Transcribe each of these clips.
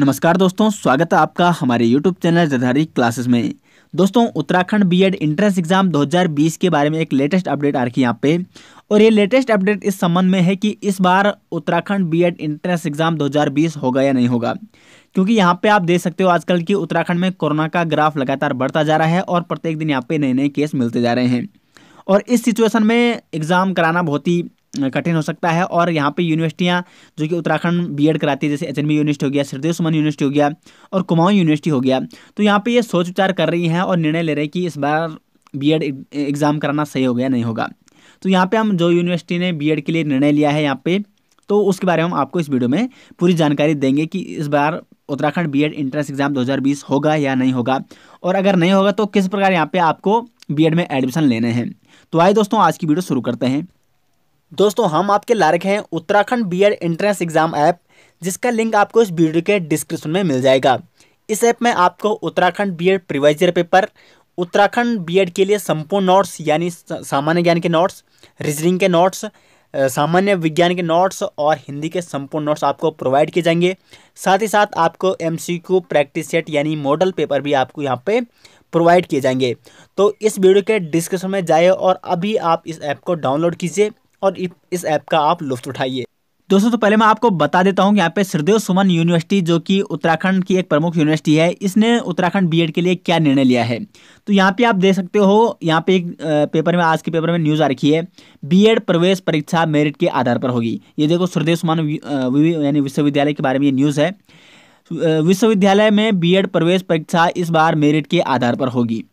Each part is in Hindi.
नमस्कार दोस्तों स्वागत है आपका हमारे यूट्यूब चैनल जधारी क्लासेस में दोस्तों उत्तराखंड बीएड एंट्रेंस एग्जाम 2020 के बारे में एक लेटेस्ट अपडेट आ रखी है यहाँ पे और ये लेटेस्ट अपडेट इस संबंध में है कि इस बार उत्तराखंड बीएड एंट्रेंस एग्जाम 2020 होगा या नहीं होगा क्योंकि यहाँ पे आप देख सकते हो आजकल कि उत्तराखंड में कोरोना का ग्राफ लगातार बढ़ता जा रहा है और प्रत्येक दिन यहाँ पे नए नए केस मिलते जा रहे हैं और इस सिचुएशन में एग्ज़ाम कराना बहुत ही कठिन हो सकता है और यहाँ पे यूनिवर्सिटियाँ जो कि उत्तराखंड बीएड कराती है जैसे एच यूनिवर्सिटी हो गया श्रदेव सुमन यूनिवर्सिटी हो गया और कुमाऊँ यूनिवर्सिटी हो गया तो यहाँ पे ये सोच विचार कर रही हैं और निर्णय ले रहे हैं कि इस बार बीएड एग्ज़ाम e-, कराना सही होगा या नहीं होगा तो यहाँ पर हम जो यूनिवर्सिटी ने बी के लिए निर्णय लिया है यहाँ पर तो उसके बारे में हम आपको इस वीडियो में पूरी जानकारी देंगे कि इस बार उत्तराखंड एड एंट्रेंस एग्ज़ाम दो होगा या नहीं होगा और अगर नहीं होगा तो किस प्रकार यहाँ पर आपको बी में एडमिशन लेने हैं तो आइए दोस्तों आज की वीडियो शुरू करते हैं दोस्तों हम आपके लायक हैं Uttarakhand BEd entrance exam app जिसका लिंक आपको इस वीडियो के डिस्क्रिप्शन में मिल जाएगा इस ऐप में आपको Uttarakhand BEd previous year paper Uttarakhand BEd के लिए संपूर्ण नोट्स यानी सामान्य ज्ञान के नोट्स रीजनिंग के नोट्स सामान्य विज्ञान के नोट्स और हिंदी के संपूर्ण नोट्स आपको प्रोवाइड किए जाएंगे साथ ही साथ आपको क्यू प्रैक्टिस सेट यानी मॉडल पेपर भी आपको यहाँ पे प्रोवाइड किए जाएंगे तो इस वीडियो के डिस्क्रिप्शन में जाइए और अभी आप इस ऐप को डाउनलोड कीजिए और इस ऐप का आप लुफ्त उठाइए दोस्तों तो पहले मैं आपको बता देता हूँ कि यहाँ पे श्रीदेव सुमन यूनिवर्सिटी जो कि उत्तराखंड की एक प्रमुख यूनिवर्सिटी है इसने उत्तराखंड बीएड के लिए क्या निर्णय लिया है तो यहाँ पे आप देख सकते हो यहाँ पे एक पेपर में आज के पेपर में न्यूज़ आ रखी है बीएड प्रवेश परीक्षा मेरिट के आधार पर होगी ये देखो श्रीदेव सुमन यानी विश्वविद्यालय के बारे में ये न्यूज़ है विश्वविद्यालय में बी प्रवेश परीक्षा इस बार मेरिट के आधार पर होगी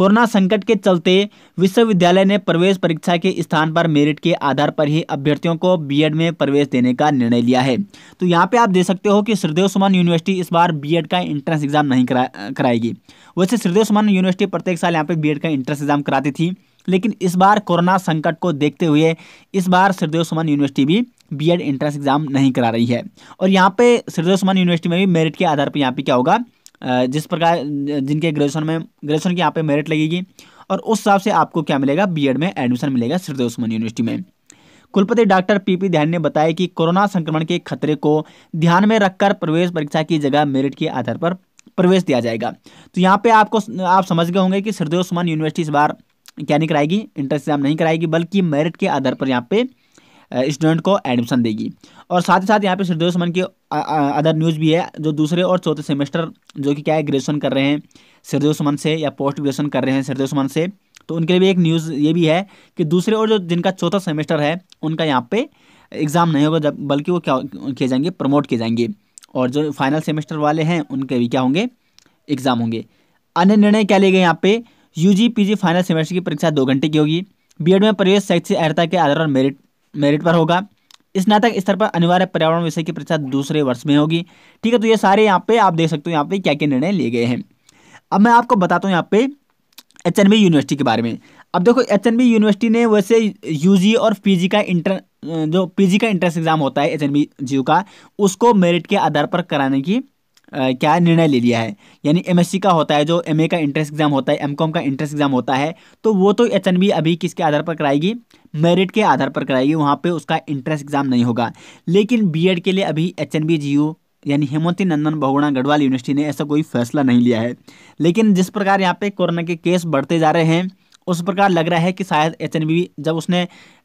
कोरोना संकट के चलते विश्वविद्यालय ने प्रवेश परीक्षा के स्थान पर मेरिट के आधार पर ही अभ्यर्थियों को बीएड में प्रवेश देने का निर्णय लिया है तो यहाँ पे आप देख सकते हो कि श्रीदेव सुमन यूनिवर्सिटी इस बार बीएड का एंट्रेंस एग्जाम नहीं करा कराएगी वैसे श्रीदेव सुमन यूनिवर्सिटी प्रत्येक साल यहाँ पर बी का एंट्रेंस एग्जाम कराती थी लेकिन इस बार कोरोना संकट को देखते हुए इस बार श्रीदेव सुमन यूनिवर्सिटी भी बी एंट्रेंस एग्जाम नहीं करा रही है और यहाँ पे श्रीदेव सुमन यूनिवर्सिटी में भी मेरिट के आधार पर यहाँ पे क्या होगा जिस प्रकार जिनके ग्रेजुएशन में ग्रेजुएशन की यहाँ पे मेरिट लगेगी और उस हिसाब से आपको क्या मिलेगा बीएड में एडमिशन मिलेगा सिरदे उस्मान यूनिवर्सिटी में कुलपति डॉक्टर पी ध्यान ने बताया कि कोरोना संक्रमण के खतरे को ध्यान में रखकर प्रवेश परीक्षा की जगह मेरिट के आधार पर प्रवेश दिया जाएगा तो यहाँ पे आपको आप समझ गए होंगे कि सिरदे उस्मान यूनिवर्सिटी इस बार क्या नहीं कराएगी इंट्रेंस एग्जाम नहीं कराएगी बल्कि मेरिट के आधार पर यहाँ पे स्टूडेंट को एडमिशन देगी और साथ ही साथ यहाँ पे श्रीदेव सुमन की अदर न्यूज़ भी है जो दूसरे और चौथे सेमेस्टर जो कि क्या है ग्रेजुएसन कर रहे हैं श्रीदेव सुमन से या पोस्ट ग्रेजुएसन कर रहे हैं श्रीदेव सुमन से तो उनके लिए भी एक न्यूज़ ये भी है कि दूसरे और जो जिनका चौथा सेमेस्टर है उनका यहाँ पे एग्ज़ाम नहीं होगा जब बल्कि वो क्या किए जाएंगे प्रमोट किए जाएंगे और जो फाइनल सेमेस्टर वाले हैं उनके भी क्या होंगे एग्ज़ाम होंगे अन्य निर्णय क्या लिए गए यहाँ पे यू जी फाइनल सेमेस्टर की परीक्षा दो घंटे की होगी बीएड में प्रवेश शैक्षिक अर्हता के आधार पर मेरिट मेरिट पर होगा स्नातक स्तर पर अनिवार्य पर्यावरण विषय की परीक्षा दूसरे वर्ष में होगी ठीक है तो ये सारे यहाँ पे आप देख सकते हो यहाँ पे क्या क्या निर्णय लिए गए हैं अब मैं आपको बताता हूँ यहाँ पे एच यूनिवर्सिटी के बारे में अब देखो एच यूनिवर्सिटी ने वैसे यू और पी का इंटर जो पी का इंट्रेंस एग्ज़ाम होता है एच एन का उसको मेरिट के आधार पर कराने की क्या निर्णय ले लिया है यानी एम का होता है जो एम का इंट्रेंस एग्ज़ाम होता है एम का इंट्रेंस एग्ज़ाम होता है तो वो तो एच अभी किसके आधार पर कराएगी मेरिट के आधार पर कराएगी वहाँ पर उसका इंट्रेंस एग्ज़ाम नहीं होगा लेकिन बी के लिए अभी एच एन यानी हेमवती नंदन बहुगुणा गढ़वाल यूनिवर्सिटी ने ऐसा कोई फैसला नहीं लिया है लेकिन जिस प्रकार यहाँ पे कोरोना के केस बढ़ते जा रहे हैं उस प्रकार लग रहा है कि शायद एच जब उसने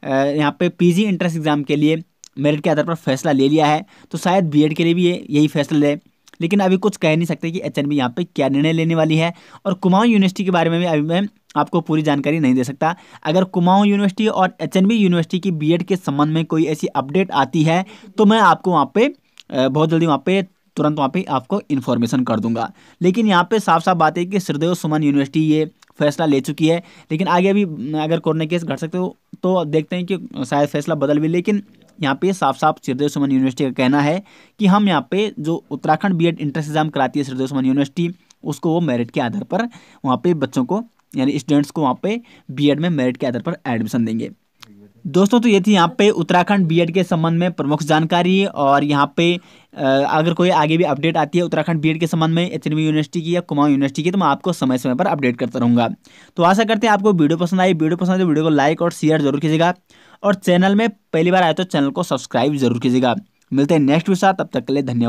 यहाँ पे पीजी इंट्रेंस एग्ज़ाम के लिए मेरिट के आधार पर फैसला ले लिया है तो शायद बीएड के लिए भी ये यही फैसला ले लेकिन अभी कुछ कह नहीं सकते कि एच एन यहाँ पे क्या निर्णय लेने वाली है और कुमाऊं यूनिवर्सिटी के बारे में भी अभी मैं आपको पूरी जानकारी नहीं दे सकता अगर कुमाऊं यूनिवर्सिटी और एच यूनिवर्सिटी की बी के संबंध में कोई ऐसी अपडेट आती है तो मैं आपको वहाँ पे बहुत जल्दी वहाँ पे तुरंत वहाँ पे आपको इन्फॉर्मेशन कर दूंगा लेकिन यहाँ पे साफ साफ बात है कि सरदेव सुमन यूनिवर्सिटी ये फैसला ले चुकी है लेकिन आगे भी अगर कोरोना केस घट सकते हो तो देखते हैं कि शायद फैसला बदल भी लेकिन यहाँ पे साफ साफ श्रीदेव सुमन यूनिवर्सिटी का कहना है कि हम यहाँ पे जो Uttarakhand B Ed entrance exam कराती है श्रीदेव सुमन यूनिवर्सिटी उसको वो मेरिट के आधार पर वहाँ पे बच्चों को यानी स्टूडेंट्स को वहाँ पे बीएड में मेरिट के आधार पर एडमिशन देंगे दोस्तों तो ये थी यहाँ पे उत्तराखंड बीएड के संबंध में प्रमुख जानकारी और यहाँ पे अगर कोई आगे भी अपडेट आती है उत्तराखंड बीएड के संबंध में एच यूनिवर्सिटी की या कुमाऊं यूनिवर्सिटी की तो मैं आपको समय समय पर अपडेट करता रहूँगा तो आशा करते हैं आपको वीडियो पसंद आई वीडियो पसंद आए तो वीडियो को लाइक और शेयर जरूर कीजिएगा और चैनल में पहली बार आए तो चैनल को सब्सक्राइब जरूर कीजिएगा मिलते हैं नेक्स्ट वीडियो साथ तब तक के लिए धन्यवाद